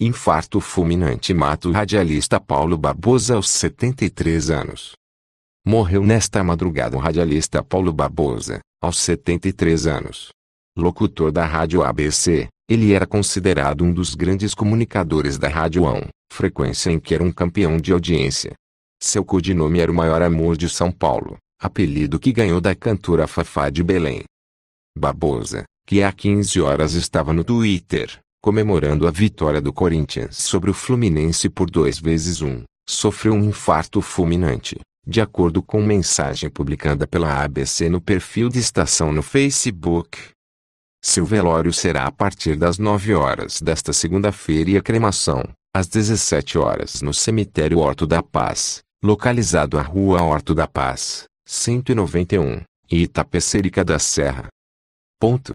Infarto fulminante mata o radialista Paulo Barbosa aos 73 anos. Morreu nesta madrugada o radialista Paulo Barbosa, aos 73 anos. Locutor da rádio ABC, ele era considerado um dos grandes comunicadores da rádio ON, frequência em que era um campeão de audiência. Seu codinome era o maior amor de São Paulo, apelido que ganhou da cantora Fafá de Belém. Barbosa, que há 15 horas estava no Twitter, comemorando a vitória do Corinthians sobre o Fluminense por dois vezes um, sofreu um infarto fulminante, de acordo com mensagem publicada pela ABC no perfil de estação no Facebook. Seu velório será a partir das 9 horas desta segunda-feira e a cremação, às 17 horas no cemitério Horto da Paz, localizado à Rua Horto da Paz, 191, Itapecerica da Serra. Ponto.